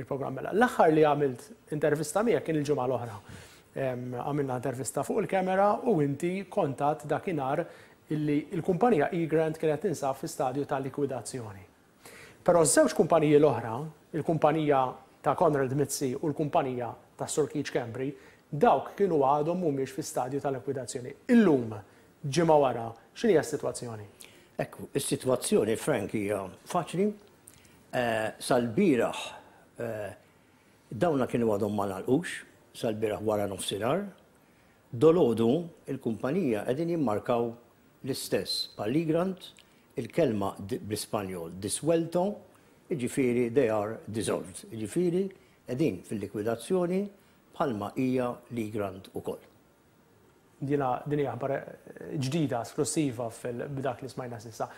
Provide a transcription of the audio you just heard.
il-programm mela. L-aħħar li għamilt intervista mija kien il-ġimgħa l-oħra. Għamilna intervista fuq il-kamera u inti kontat dakinhar illi il-kumpanija E-Grant kienet tinsab fi stadju ta' likwidazzjoni. Però żewġ kumpaniji l-oħra, il-kumpanija ta' Conrad Mizzi u l-kumpanija ta' Surkiċ Cambri dawk kienu għadhom mhumiex fi stadju ta' likwidazzjoni. Illum, ġimgħa wara, x'inhi s-sitwazzjoni? Ekku, is-sitwazzjoni Frank hija faċli. Eh, Sal-biraħ Eh, dawna kienu għadhom ma nalqux, sal-biraħ wara nofsinar, dolodu il-kumpanija għedin jimmarkaw l-istess bħall-ligrant il-kelma bl-Ispanjol diswelto, jiġifieri they are dissolved, ġifiri qegħdin fil-likwidazzjoni palma hija ligrant u koll. Dina, dina ġdida, esklusiva fil-bidak li smajna sissa.